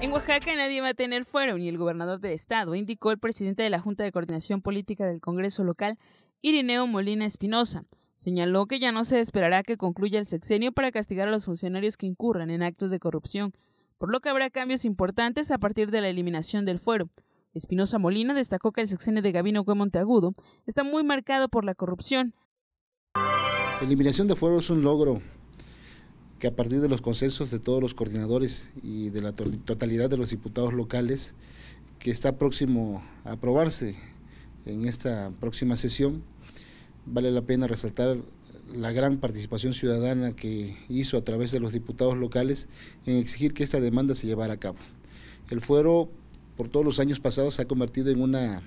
En Oaxaca nadie va a tener fuero, ni el gobernador del estado, indicó el presidente de la Junta de Coordinación Política del Congreso Local, Irineo Molina Espinosa. Señaló que ya no se esperará que concluya el sexenio para castigar a los funcionarios que incurran en actos de corrupción, por lo que habrá cambios importantes a partir de la eliminación del fuero. Espinosa Molina destacó que el sexenio de Gabino Cue Monteagudo está muy marcado por la corrupción. eliminación de fuero es un logro que a partir de los consensos de todos los coordinadores y de la totalidad de los diputados locales, que está próximo a aprobarse en esta próxima sesión, vale la pena resaltar la gran participación ciudadana que hizo a través de los diputados locales en exigir que esta demanda se llevara a cabo. El fuero, por todos los años pasados, se ha convertido en una,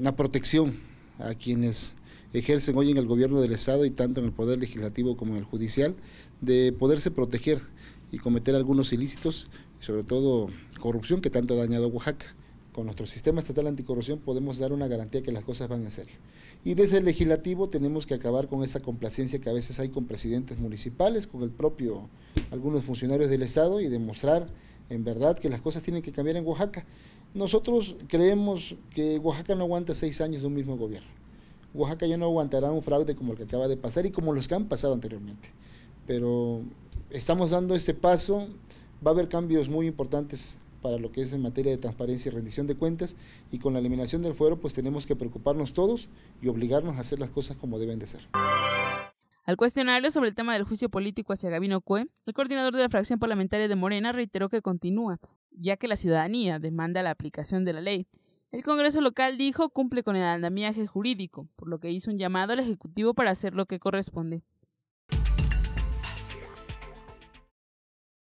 una protección a quienes ejercen hoy en el gobierno del Estado y tanto en el Poder Legislativo como en el Judicial, de poderse proteger y cometer algunos ilícitos, sobre todo corrupción que tanto ha dañado Oaxaca. Con nuestro sistema estatal anticorrupción podemos dar una garantía que las cosas van a serio. Y desde el legislativo tenemos que acabar con esa complacencia que a veces hay con presidentes municipales, con el propio, algunos funcionarios del Estado y demostrar en verdad que las cosas tienen que cambiar en Oaxaca. Nosotros creemos que Oaxaca no aguanta seis años de un mismo gobierno. Oaxaca ya no aguantará un fraude como el que acaba de pasar y como los que han pasado anteriormente. Pero estamos dando este paso, va a haber cambios muy importantes para lo que es en materia de transparencia y rendición de cuentas y con la eliminación del fuero pues tenemos que preocuparnos todos y obligarnos a hacer las cosas como deben de ser. Al cuestionario sobre el tema del juicio político hacia Gabino Cue, el coordinador de la fracción parlamentaria de Morena reiteró que continúa, ya que la ciudadanía demanda la aplicación de la ley el Congreso local dijo cumple con el andamiaje jurídico, por lo que hizo un llamado al Ejecutivo para hacer lo que corresponde.